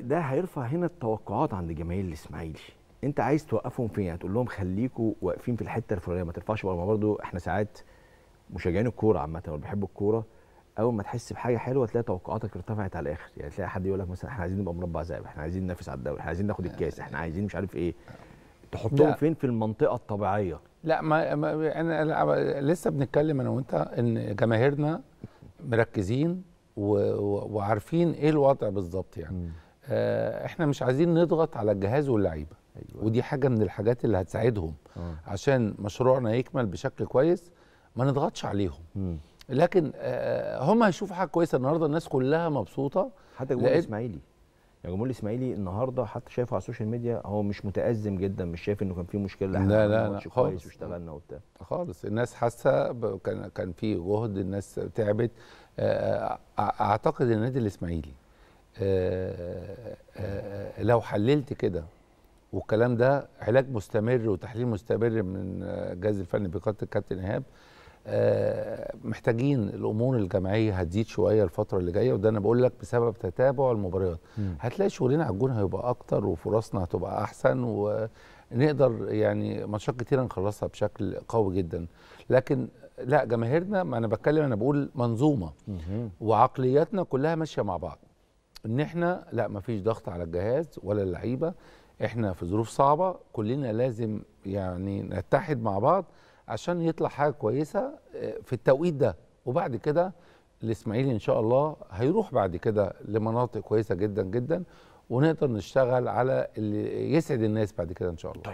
ده هيرفع هنا التوقعات عند جماهير الاسماعيلي انت عايز توقفهم فين هتقول لهم خليكم واقفين في الحته الفلانيه ما ترفعش بقى برضه احنا ساعات مشجعين الكوره عامه واللي بيحبوا الكوره اول ما تحس بحاجه حلوه تلاقي توقعاتك ارتفعت على الاخر يعني تلاقي حد يقول لك مثلا احنا عايزين نبقى مربع ذهب احنا عايزين ننافس على الدوري احنا عايزين ناخد آه. الكاس احنا عايزين مش عارف ايه تحطهم فين في المنطقه الطبيعيه لا ما, ما انا لسه بنتكلم انا وانت ان جماهيرنا مركزين و... وعارفين ايه الوضع بالظبط يعني م. آه، احنا مش عايزين نضغط على الجهاز واللعيبه أيوة. ودي حاجه من الحاجات اللي هتساعدهم آه. عشان مشروعنا يكمل بشكل كويس ما نضغطش عليهم م. لكن آه، آه، هم هيشوفوا حاجه كويسه النهارده الناس كلها مبسوطه حتى جمهور الاسماعيلي يا يعني جمهور الاسماعيلي النهارده حتى شايفه على السوشيال ميديا هو مش متازم جدا مش شايف انه كان في مشكله لا لا لا, لا خالص واشتغلنا وبتاع خالص الناس حاسه كان كان في جهد الناس تعبت اعتقد النادي الاسماعيلي آه، آه، آه، لو حللت كده والكلام ده علاج مستمر وتحليل مستمر من الجهاز الفني بقياده الكابتن ايهاب محتاجين الامور الجماعيه هتزيد شويه الفتره اللي جايه وده انا بقول لك بسبب تتابع المباريات مم. هتلاقي شغلنا على الجون هيبقى اكتر وفرصنا هتبقى احسن ونقدر يعني ماتشات كتيره نخلصها بشكل قوي جدا لكن لا جماهيرنا ما انا بتكلم انا بقول منظومه وعقلياتنا كلها ماشيه مع بعض ان احنا لا مفيش ضغط على الجهاز ولا اللعيبه احنا في ظروف صعبه كلنا لازم يعني نتحد مع بعض عشان يطلع حاجه كويسه آه، في التوقيت ده وبعد كده الاسماعيلي ان شاء الله هيروح بعد كده لمناطق كويسه جدا جدا ونقدر نشتغل على اللي يسعد الناس بعد كده ان شاء الله طيب